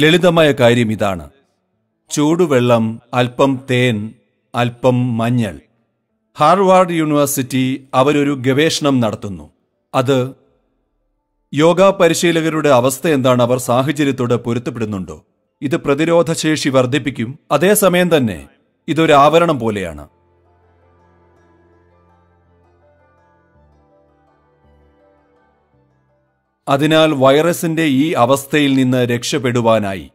ലളിതമായ കാര്യം ഇതാണ് ചൂടുവെള്ളം അല്പം തേൻ അല്പം മഞ്ഞൾ ഹാർവാർഡ് യൂണിവേഴ്സിറ്റി അവരൊരു ഗവേഷണം നടത്തുന്നു അത് യോഗ പരിശീലകരുടെ അവസ്ഥ എന്താണ് അവർ സാഹചര്യത്തോട് പൊരുത്തപ്പെടുന്നുണ്ടോ ഇത് പ്രതിരോധശേഷി വർദ്ധിപ്പിക്കും അതേസമയം തന്നെ ഇതൊരു ആവരണം പോലെയാണ് അതിനാൽ വൈറസിന്റെ ഈ അവസ്ഥയിൽ നിന്ന് രക്ഷപ്പെടുവാനായി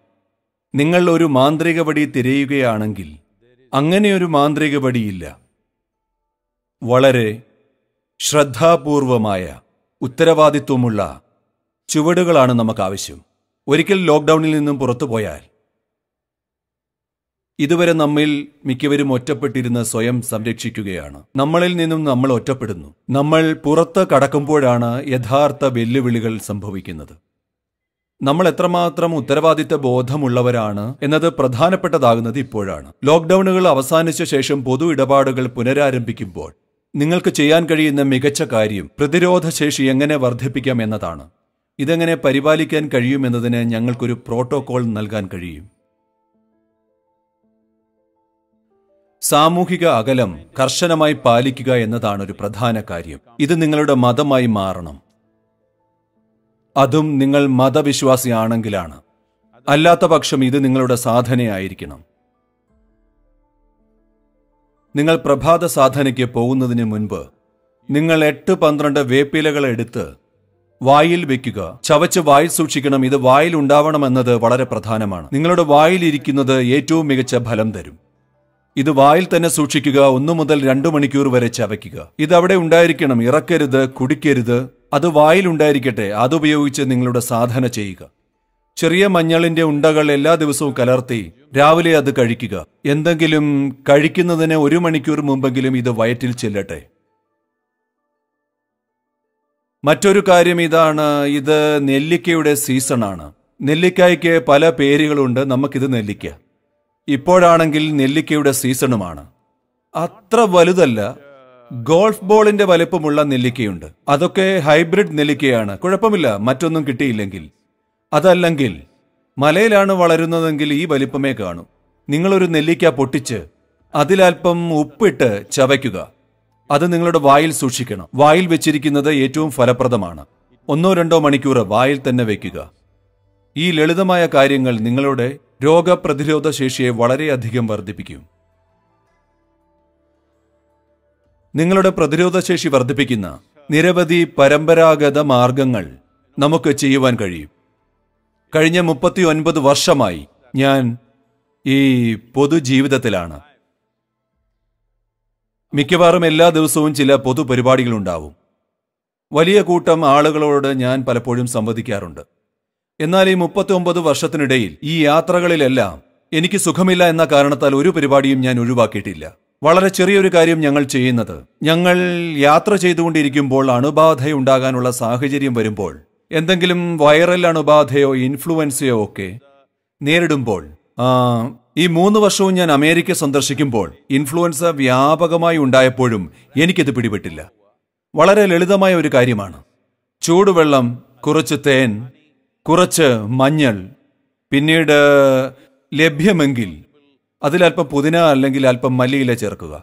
നിങ്ങൾ ഒരു മാന്ത്രിക വടി തിരയുകയാണെങ്കിൽ അങ്ങനെയൊരു മാന്ത്രിക വടിയില്ല വളരെ ശ്രദ്ധാപൂർവമായ ഉത്തരവാദിത്വമുള്ള ചുവടുകളാണ് നമുക്ക് ആവശ്യം ഒരിക്കൽ ലോക്ക്ഡൌണിൽ നിന്നും പുറത്തു പോയാൽ ഇതുവരെ നമ്മിൽ മിക്കവരും ഒറ്റപ്പെട്ടിരുന്ന് സ്വയം സംരക്ഷിക്കുകയാണ് നമ്മളിൽ നിന്നും നമ്മൾ ഒറ്റപ്പെടുന്നു നമ്മൾ പുറത്ത് കടക്കുമ്പോഴാണ് യഥാർത്ഥ വെല്ലുവിളികൾ സംഭവിക്കുന്നത് നമ്മൾ എത്രമാത്രം ഉത്തരവാദിത്ത ബോധമുള്ളവരാണ് എന്നത് പ്രധാനപ്പെട്ടതാകുന്നത് ഇപ്പോഴാണ് ലോക്ക്ഡൌണുകൾ അവസാനിച്ച ശേഷം പൊതു ഇടപാടുകൾ പുനരാരംഭിക്കുമ്പോൾ നിങ്ങൾക്ക് ചെയ്യാൻ കഴിയുന്ന മികച്ച കാര്യം പ്രതിരോധ ശേഷി എങ്ങനെ വർദ്ധിപ്പിക്കാം എന്നതാണ് ഇതെങ്ങനെ പരിപാലിക്കാൻ കഴിയുമെന്നതിന് ഞങ്ങൾക്കൊരു പ്രോട്ടോകോൾ നൽകാൻ കഴിയും സാമൂഹിക അകലം കർശനമായി പാലിക്കുക എന്നതാണ് ഒരു പ്രധാന കാര്യം ഇത് നിങ്ങളുടെ മതമായി മാറണം അതും നിങ്ങൾ മതവിശ്വാസിയാണെങ്കിലാണ് അല്ലാത്ത പക്ഷം ഇത് നിങ്ങളുടെ സാധനയായിരിക്കണം നിങ്ങൾ പ്രഭാത സാധനയ്ക്ക് പോകുന്നതിന് മുൻപ് നിങ്ങൾ എട്ട് പന്ത്രണ്ട് വേപ്പിലകൾ എടുത്ത് വായിൽ വെക്കുക ചവച്ച് വായിൽ സൂക്ഷിക്കണം ഇത് വായിൽ ഉണ്ടാവണം എന്നത് വളരെ പ്രധാനമാണ് നിങ്ങളുടെ വായിലിരിക്കുന്നത് ഏറ്റവും മികച്ച ഫലം തരും ഇത് വായിൽ തന്നെ സൂക്ഷിക്കുക ഒന്നു മുതൽ രണ്ടു മണിക്കൂർ വരെ ചവയ്ക്കുക ഇത് അവിടെ ഉണ്ടായിരിക്കണം ഇറക്കരുത് കുടിക്കരുത് അത് വായിൽ ഉണ്ടായിരിക്കട്ടെ അതുപയോഗിച്ച് നിങ്ങളുടെ സാധന ചെയ്യുക ചെറിയ മഞ്ഞളിന്റെ ഉണ്ടകൾ എല്ലാ ദിവസവും കലർത്തി രാവിലെ അത് കഴിക്കുക എന്തെങ്കിലും കഴിക്കുന്നതിന് ഒരു മണിക്കൂർ മുമ്പെങ്കിലും ഇത് വയറ്റിൽ ചെല്ലട്ടെ മറ്റൊരു കാര്യം ഇതാണ് ഇത് നെല്ലിക്കയുടെ സീസണാണ് നെല്ലിക്കായ്ക്ക് പല പേരുകളുണ്ട് നമുക്കിത് നെല്ലിക്ക ഇപ്പോഴാണെങ്കിൽ നെല്ലിക്കയുടെ സീസണുമാണ് അത്ര വലുതല്ല ഗോൾഫ് ബോളിന്റെ വലിപ്പമുള്ള നെല്ലിക്കയുണ്ട് അതൊക്കെ ഹൈബ്രിഡ് നെല്ലിക്കയാണ് കുഴപ്പമില്ല മറ്റൊന്നും കിട്ടിയില്ലെങ്കിൽ അതല്ലെങ്കിൽ മലയിലാണ് വളരുന്നതെങ്കിൽ ഈ വലിപ്പമേ കാണൂ നിങ്ങളൊരു നെല്ലിക്ക പൊട്ടിച്ച് അതിലൽപ്പം ഉപ്പിട്ട് ചവയ്ക്കുക അത് നിങ്ങളുടെ വായിൽ സൂക്ഷിക്കണം വായിൽ വെച്ചിരിക്കുന്നത് ഏറ്റവും ഫലപ്രദമാണ് ഒന്നോ രണ്ടോ മണിക്കൂർ വായിൽ തന്നെ വയ്ക്കുക ഈ ലളിതമായ കാര്യങ്ങൾ നിങ്ങളുടെ രോഗപ്രതിരോധ ശേഷിയെ വളരെയധികം വർദ്ധിപ്പിക്കും നിങ്ങളുടെ പ്രതിരോധ ശേഷി വർദ്ധിപ്പിക്കുന്ന നിരവധി പരമ്പരാഗത മാർഗങ്ങൾ നമുക്ക് ചെയ്യുവാൻ കഴിയും കഴിഞ്ഞ മുപ്പത്തി ഒൻപത് വർഷമായി ഞാൻ ഈ പൊതുജീവിതത്തിലാണ് മിക്കവാറും എല്ലാ ദിവസവും ചില പൊതുപരിപാടികളുണ്ടാവും വലിയ കൂട്ടം ആളുകളോട് ഞാൻ പലപ്പോഴും സംവദിക്കാറുണ്ട് എന്നാൽ ഈ മുപ്പത്തി വർഷത്തിനിടയിൽ ഈ യാത്രകളിലെല്ലാം എനിക്ക് സുഖമില്ല എന്ന കാരണത്താൽ ഒരു പരിപാടിയും ഞാൻ ഒഴിവാക്കിയിട്ടില്ല വളരെ ചെറിയൊരു കാര്യം ഞങ്ങൾ ചെയ്യുന്നത് ഞങ്ങൾ യാത്ര ചെയ്തുകൊണ്ടിരിക്കുമ്പോൾ അണുബാധയുണ്ടാകാനുള്ള സാഹചര്യം വരുമ്പോൾ എന്തെങ്കിലും വൈറൽ അണുബാധയോ ഇൻഫ്ലുവൻസയോ ഒക്കെ നേരിടുമ്പോൾ ഈ മൂന്ന് വർഷവും ഞാൻ അമേരിക്ക സന്ദർശിക്കുമ്പോൾ ഇൻഫ്ലുവൻസ വ്യാപകമായി ഉണ്ടായപ്പോഴും എനിക്കിത് പിടിപെട്ടില്ല വളരെ ലളിതമായ ഒരു കാര്യമാണ് ചൂടുവെള്ളം കുറച്ച് തേൻ കുറച്ച് മഞ്ഞൾ പിന്നീട് ലഭ്യമെങ്കിൽ അതിലല്പം പുതിന അല്ലെങ്കിൽ അല്പം മല്ലിയില ചേർക്കുക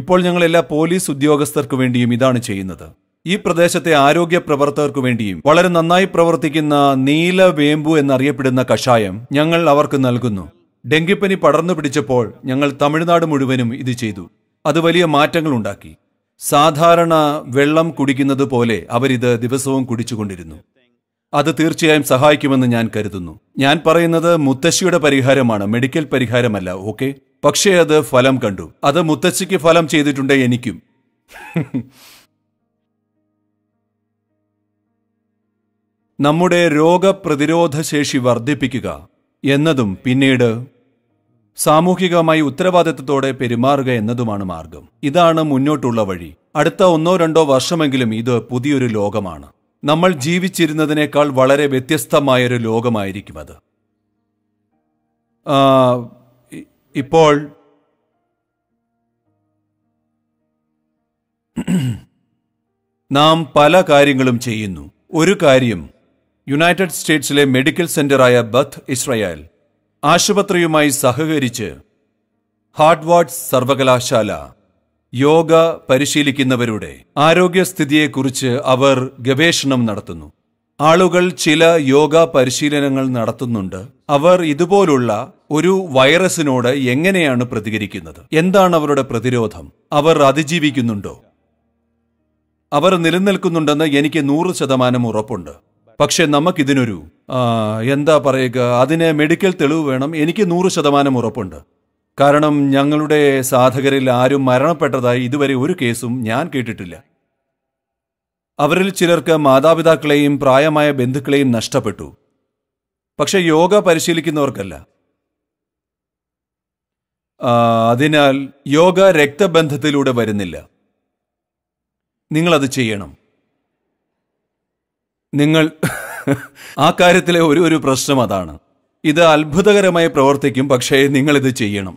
ഇപ്പോൾ ഞങ്ങൾ എല്ലാ പോലീസ് ഉദ്യോഗസ്ഥർക്ക് വേണ്ടിയും ഇതാണ് ചെയ്യുന്നത് ഈ പ്രദേശത്തെ ആരോഗ്യ പ്രവർത്തകർക്ക് വേണ്ടിയും വളരെ നന്നായി പ്രവർത്തിക്കുന്ന നീല വേമ്പു എന്നറിയപ്പെടുന്ന കഷായം ഞങ്ങൾ അവർക്ക് നൽകുന്നു ഡെങ്കിപ്പനി പടർന്നു പിടിച്ചപ്പോൾ ഞങ്ങൾ തമിഴ്നാട് മുഴുവനും ഇത് ചെയ്തു അത് വലിയ മാറ്റങ്ങൾ ഉണ്ടാക്കി സാധാരണ വെള്ളം കുടിക്കുന്നത് പോലെ അവരിത് ദിവസവും കുടിച്ചുകൊണ്ടിരുന്നു അത് തീർച്ചയായും സഹായിക്കുമെന്ന് ഞാൻ കരുതുന്നു ഞാൻ പറയുന്നത് മുത്തശ്ശിയുടെ പരിഹാരമാണ് മെഡിക്കൽ പരിഹാരമല്ല ഓക്കെ പക്ഷേ അത് ഫലം കണ്ടു അത് മുത്തശ്ശിക്ക് ഫലം ചെയ്തിട്ടുണ്ട് എനിക്കും നമ്മുടെ രോഗപ്രതിരോധ ശേഷി വർദ്ധിപ്പിക്കുക എന്നതും പിന്നീട് സാമൂഹികമായി ഉത്തരവാദിത്തത്തോടെ പെരുമാറുക എന്നതുമാണ് മാർഗം ഇതാണ് മുന്നോട്ടുള്ള വഴി അടുത്ത ഒന്നോ രണ്ടോ വർഷമെങ്കിലും ഇത് പുതിയൊരു ലോകമാണ് നമ്മൾ ജീവിച്ചിരുന്നതിനേക്കാൾ വളരെ വ്യത്യസ്തമായൊരു ലോകമായിരിക്കും അത് ഇപ്പോൾ നാം പല കാര്യങ്ങളും ചെയ്യുന്നു ഒരു കാര്യം യുണൈറ്റഡ് സ്റ്റേറ്റ്സിലെ മെഡിക്കൽ സെന്ററായ ബത്ത് ഇസ്രയേൽ ആശുപത്രിയുമായി സഹകരിച്ച് ഹാർഡ്വാർഡ് സർവകലാശാല യോഗ പരിശീലിക്കുന്നവരുടെ ആരോഗ്യസ്ഥിതിയെക്കുറിച്ച് അവർ ഗവേഷണം നടത്തുന്നു ആളുകൾ ചില യോഗ പരിശീലനങ്ങൾ നടത്തുന്നുണ്ട് അവർ ഇതുപോലുള്ള ഒരു വൈറസിനോട് എങ്ങനെയാണ് പ്രതികരിക്കുന്നത് എന്താണ് അവരുടെ പ്രതിരോധം അവർ അതിജീവിക്കുന്നുണ്ടോ അവർ നിലനിൽക്കുന്നുണ്ടെന്ന് എനിക്ക് നൂറ് ശതമാനം ഉറപ്പുണ്ട് പക്ഷെ നമുക്കിതിനൊരു എന്താ പറയുക അതിന് മെഡിക്കൽ തെളിവ് വേണം എനിക്ക് നൂറ് ശതമാനം ഉറപ്പുണ്ട് കാരണം ഞങ്ങളുടെ സാധകരിൽ ആരും മരണപ്പെട്ടതായി ഇതുവരെ ഒരു കേസും ഞാൻ കേട്ടിട്ടില്ല അവരിൽ ചിലർക്ക് മാതാപിതാക്കളെയും പ്രായമായ ബന്ധുക്കളെയും നഷ്ടപ്പെട്ടു പക്ഷെ യോഗ പരിശീലിക്കുന്നവർക്കല്ല അതിനാൽ യോഗ രക്തബന്ധത്തിലൂടെ വരുന്നില്ല നിങ്ങളത് ചെയ്യണം നിങ്ങൾ ആ കാര്യത്തിലെ ഒരു ഒരു പ്രശ്നം അതാണ് ഇത് അത്ഭുതകരമായി പ്രവർത്തിക്കും പക്ഷേ നിങ്ങൾ ഇത് ചെയ്യണം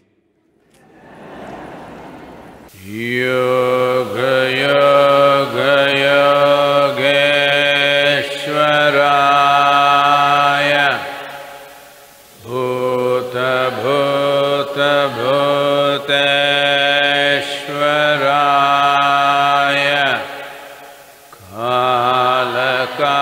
യോഗയോഗേശ്വരായ ഭൂതഭൂതഭൂതേശ്വരായ കാലകാ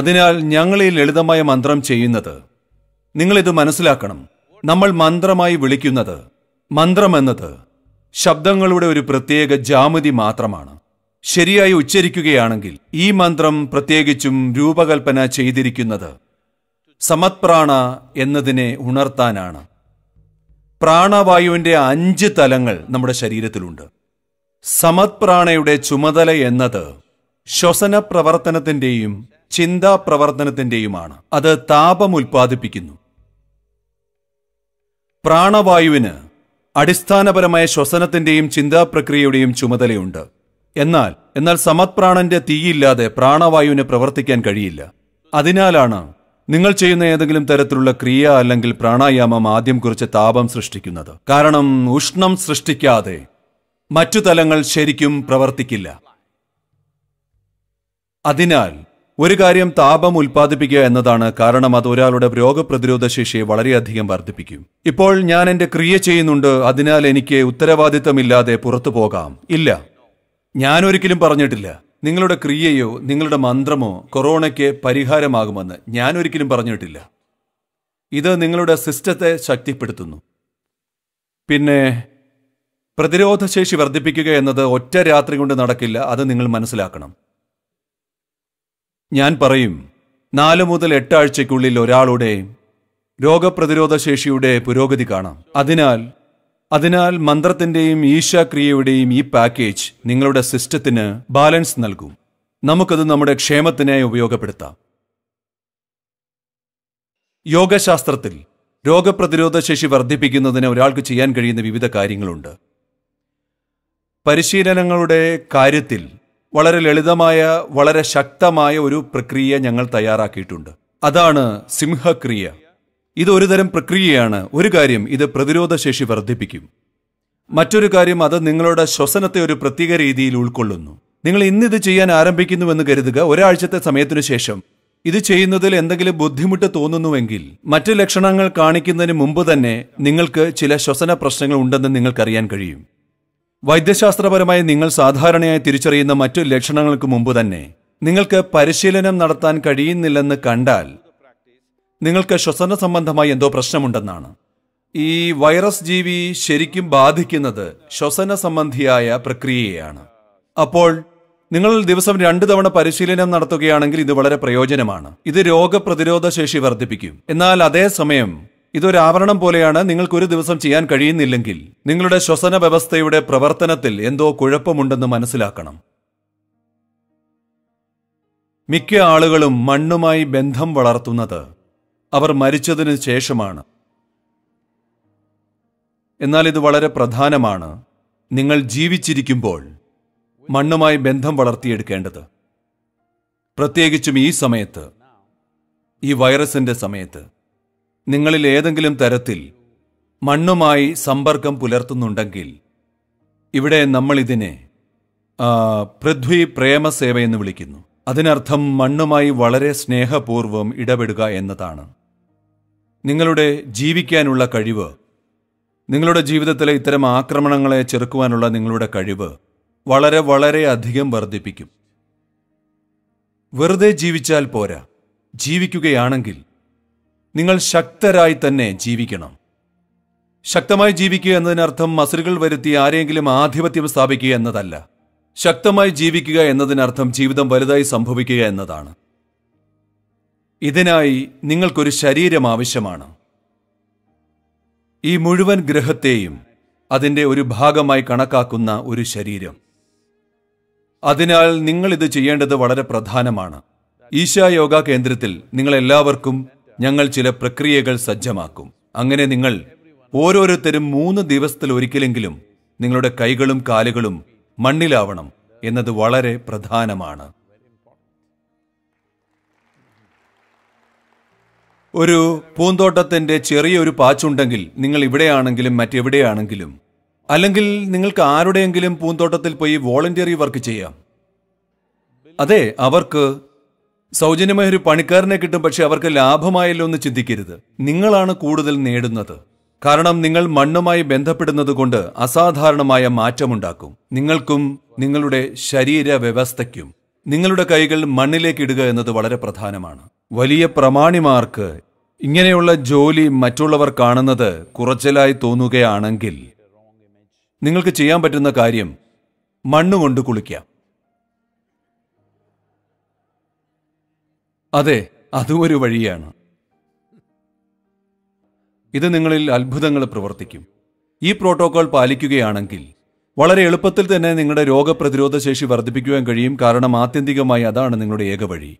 അതിനാൽ ഞങ്ങൾ ഈ ലളിതമായ മന്ത്രം ചെയ്യുന്നത് നിങ്ങളിത് മനസ്സിലാക്കണം നമ്മൾ മന്ത്രമായി വിളിക്കുന്നത് മന്ത്രമെന്നത് ശബ്ദങ്ങളുടെ ഒരു പ്രത്യേക ജാമിതി മാത്രമാണ് ശരിയായി ഉച്ചരിക്കുകയാണെങ്കിൽ ഈ മന്ത്രം പ്രത്യേകിച്ചും രൂപകൽപ്പന ചെയ്തിരിക്കുന്നത് സമത്പ്രാണ എന്നതിനെ ഉണർത്താനാണ് പ്രാണവായുവിൻ്റെ അഞ്ച് തലങ്ങൾ നമ്മുടെ ശരീരത്തിലുണ്ട് സമത്പ്രാണയുടെ ചുമതല എന്നത് ശ്വസന പ്രവർത്തനത്തിൻ്റെയും ചിന്താ പ്രവർത്തനത്തിൻ്റെയുമാണ് അത് താപം ഉൽപ്പാദിപ്പിക്കുന്നു പ്രാണവായുവിന് അടിസ്ഥാനപരമായ ശ്വസനത്തിൻ്റെയും ചിന്താ പ്രക്രിയയുടെയും ചുമതലയുണ്ട് എന്നാൽ എന്നാൽ സമത്പ്രാണന്റെ തീയില്ലാതെ പ്രാണവായുവിന് പ്രവർത്തിക്കാൻ കഴിയില്ല അതിനാലാണ് നിങ്ങൾ ചെയ്യുന്ന ഏതെങ്കിലും തരത്തിലുള്ള ക്രിയ അല്ലെങ്കിൽ പ്രാണായാമം ആദ്യം കുറിച്ച് താപം സൃഷ്ടിക്കുന്നത് കാരണം ഉഷ്ണം സൃഷ്ടിക്കാതെ മറ്റു തലങ്ങൾ ശരിക്കും പ്രവർത്തിക്കില്ല അതിനാൽ ഒരു കാര്യം താപം ഉൽപ്പാദിപ്പിക്കുക എന്നതാണ് കാരണം അത് ഒരാളുടെ രോഗപ്രതിരോധ ശേഷി വളരെയധികം വർദ്ധിപ്പിക്കും ഇപ്പോൾ ഞാൻ എന്റെ ക്രിയ ചെയ്യുന്നുണ്ട് അതിനാൽ എനിക്ക് ഉത്തരവാദിത്തമില്ലാതെ പുറത്തു പോകാം ഇല്ല ഞാൻ ഒരിക്കലും പറഞ്ഞിട്ടില്ല നിങ്ങളുടെ ക്രിയയോ നിങ്ങളുടെ മന്ത്രമോ കൊറോണയ്ക്ക് പരിഹാരമാകുമെന്ന് ഞാൻ ഒരിക്കലും പറഞ്ഞിട്ടില്ല ഇത് നിങ്ങളുടെ സിസ്റ്റത്തെ ശക്തിപ്പെടുത്തുന്നു പിന്നെ പ്രതിരോധശേഷി വർദ്ധിപ്പിക്കുക എന്നത് ഒറ്റ രാത്രി കൊണ്ട് നടക്കില്ല അത് നിങ്ങൾ മനസ്സിലാക്കണം ഞാൻ പറയും നാല് മുതൽ എട്ടാഴ്ചയ്ക്കുള്ളിൽ ഒരാളുടെ രോഗപ്രതിരോധ ശേഷിയുടെ പുരോഗതി കാണാം അതിനാൽ അതിനാൽ മന്ത്രത്തിന്റെയും ഈശാക്രിയയുടെയും ഈ പാക്കേജ് നിങ്ങളുടെ സിസ്റ്റത്തിന് ബാലൻസ് നൽകും നമുക്കത് നമ്മുടെ ക്ഷേമത്തിനായി ഉപയോഗപ്പെടുത്താം യോഗശാസ്ത്രത്തിൽ രോഗപ്രതിരോധ ശേഷി വർദ്ധിപ്പിക്കുന്നതിന് ഒരാൾക്ക് ചെയ്യാൻ കഴിയുന്ന വിവിധ കാര്യങ്ങളുണ്ട് പരിശീലനങ്ങളുടെ കാര്യത്തിൽ വളരെ ലളിതമായ വളരെ ശക്തമായ ഒരു പ്രക്രിയ ഞങ്ങൾ തയ്യാറാക്കിയിട്ടുണ്ട് അതാണ് സിംഹക്രിയ ഇത് ഒരുതരം പ്രക്രിയയാണ് ഒരു കാര്യം ഇത് പ്രതിരോധശേഷി വർദ്ധിപ്പിക്കും മറ്റൊരു കാര്യം അത് നിങ്ങളുടെ ശ്വസനത്തെ ഒരു പ്രത്യേക രീതിയിൽ ഉൾക്കൊള്ളുന്നു നിങ്ങൾ ഇന്നിത് ചെയ്യാൻ ആരംഭിക്കുന്നുവെന്ന് കരുതുക ഒരാഴ്ചത്തെ സമയത്തിനു ശേഷം ഇത് ചെയ്യുന്നതിൽ എന്തെങ്കിലും ബുദ്ധിമുട്ട് തോന്നുന്നുവെങ്കിൽ മറ്റ് ലക്ഷണങ്ങൾ കാണിക്കുന്നതിന് മുമ്പ് തന്നെ നിങ്ങൾക്ക് ചില ശ്വസന പ്രശ്നങ്ങൾ ഉണ്ടെന്ന് നിങ്ങൾക്കറിയാൻ കഴിയും വൈദ്യശാസ്ത്രപരമായി നിങ്ങൾ സാധാരണയായി തിരിച്ചറിയുന്ന മറ്റു ലക്ഷണങ്ങൾക്ക് മുമ്പ് തന്നെ നിങ്ങൾക്ക് പരിശീലനം നടത്താൻ കഴിയുന്നില്ലെന്ന് കണ്ടാൽ നിങ്ങൾക്ക് ശ്വസന സംബന്ധമായി എന്തോ പ്രശ്നമുണ്ടെന്നാണ് ഈ വൈറസ് ജീവി ശരിക്കും ബാധിക്കുന്നത് ശ്വസന സംബന്ധിയായ പ്രക്രിയയാണ് അപ്പോൾ നിങ്ങൾ ദിവസം രണ്ടു തവണ പരിശീലനം നടത്തുകയാണെങ്കിൽ ഇത് വളരെ പ്രയോജനമാണ് ഇത് രോഗപ്രതിരോധ ശേഷി വർദ്ധിപ്പിക്കും എന്നാൽ അതേസമയം ഇതൊരാവരണം പോലെയാണ് നിങ്ങൾക്കൊരു ദിവസം ചെയ്യാൻ കഴിയുന്നില്ലെങ്കിൽ നിങ്ങളുടെ ശ്വസന വ്യവസ്ഥയുടെ പ്രവർത്തനത്തിൽ എന്തോ കുഴപ്പമുണ്ടെന്ന് മനസ്സിലാക്കണം മിക്ക ആളുകളും മണ്ണുമായി ബന്ധം വളർത്തുന്നത് അവർ മരിച്ചതിനു ശേഷമാണ് എന്നാൽ ഇത് വളരെ പ്രധാനമാണ് നിങ്ങൾ ജീവിച്ചിരിക്കുമ്പോൾ മണ്ണുമായി ബന്ധം വളർത്തിയെടുക്കേണ്ടത് പ്രത്യേകിച്ചും ഈ സമയത്ത് ഈ വൈറസിന്റെ സമയത്ത് നിങ്ങളിൽ ഏതെങ്കിലും തരത്തിൽ മണ്ണുമായി സമ്പർക്കം പുലർത്തുന്നുണ്ടെങ്കിൽ ഇവിടെ നമ്മൾ ഇതിനെ പൃഥ്വി പ്രേമസേവ എന്ന് വിളിക്കുന്നു അതിനർത്ഥം മണ്ണുമായി വളരെ സ്നേഹപൂർവ്വം ഇടപെടുക എന്നതാണ് നിങ്ങളുടെ ജീവിക്കാനുള്ള കഴിവ് നിങ്ങളുടെ ജീവിതത്തിലെ ഇത്തരം ആക്രമണങ്ങളെ ചെറുക്കുവാനുള്ള നിങ്ങളുടെ കഴിവ് വളരെ വളരെ അധികം വർദ്ധിപ്പിക്കും വെറുതെ ജീവിച്ചാൽ പോരാ ജീവിക്കുകയാണെങ്കിൽ നിങ്ങൾ ശക്തരായി തന്നെ ജീവിക്കണം ശക്തമായി ജീവിക്കുക എന്നതിനർത്ഥം മസിലുകൾ വരുത്തി ആരെങ്കിലും ആധിപത്യം സ്ഥാപിക്കുക എന്നതല്ല ശക്തമായി ജീവിക്കുക എന്നതിനർത്ഥം ജീവിതം വലുതായി സംഭവിക്കുക എന്നതാണ് ഇതിനായി നിങ്ങൾക്കൊരു ശരീരം ആവശ്യമാണ് ഈ മുഴുവൻ ഗ്രഹത്തെയും അതിൻ്റെ ഒരു ഭാഗമായി കണക്കാക്കുന്ന ഒരു ശരീരം അതിനാൽ നിങ്ങൾ ഇത് ചെയ്യേണ്ടത് വളരെ പ്രധാനമാണ് ഈശാ യോഗ കേന്ദ്രത്തിൽ നിങ്ങളെല്ലാവർക്കും ഞങ്ങൾ ചില പ്രക്രിയകൾ സജ്ജമാക്കും അങ്ങനെ നിങ്ങൾ ഓരോരുത്തരും മൂന്ന് ദിവസത്തിൽ ഒരിക്കലെങ്കിലും നിങ്ങളുടെ കൈകളും കാലുകളും മണ്ണിലാവണം എന്നത് വളരെ പ്രധാനമാണ് ഒരു പൂന്തോട്ടത്തിന്റെ ചെറിയൊരു പാച്ചുണ്ടെങ്കിൽ നിങ്ങൾ ഇവിടെയാണെങ്കിലും മറ്റെവിടെയാണെങ്കിലും അല്ലെങ്കിൽ നിങ്ങൾക്ക് ആരുടെയെങ്കിലും പൂന്തോട്ടത്തിൽ പോയി വോളണ്ടിയറി വർക്ക് ചെയ്യാം അതെ അവർക്ക് സൗജന്യമായ ഒരു പണിക്കാരനെ കിട്ടും പക്ഷെ അവർക്ക് ലാഭമായല്ലോ എന്ന് ചിന്തിക്കരുത് നിങ്ങളാണ് കൂടുതൽ നേടുന്നത് കാരണം നിങ്ങൾ മണ്ണുമായി ബന്ധപ്പെടുന്നത് കൊണ്ട് അസാധാരണമായ മാറ്റമുണ്ടാക്കും നിങ്ങൾക്കും നിങ്ങളുടെ ശരീര വ്യവസ്ഥയ്ക്കും നിങ്ങളുടെ കൈകൾ മണ്ണിലേക്ക് ഇടുക എന്നത് വളരെ പ്രധാനമാണ് വലിയ പ്രമാണിമാർക്ക് ഇങ്ങനെയുള്ള ജോലി മറ്റുള്ളവർ കാണുന്നത് കുറച്ചിലായി തോന്നുകയാണെങ്കിൽ നിങ്ങൾക്ക് ചെയ്യാൻ പറ്റുന്ന കാര്യം മണ്ണുകൊണ്ട് കുളിക്കാം അതെ അതും ഒരു വഴിയാണ് ഇത് നിങ്ങളിൽ അത്ഭുതങ്ങൾ പ്രവർത്തിക്കും ഈ പ്രോട്ടോകോൾ പാലിക്കുകയാണെങ്കിൽ വളരെ എളുപ്പത്തിൽ തന്നെ നിങ്ങളുടെ രോഗപ്രതിരോധ ശേഷി വർദ്ധിപ്പിക്കുവാൻ കഴിയും കാരണം ആത്യന്തികമായി അതാണ് നിങ്ങളുടെ ഏക വഴി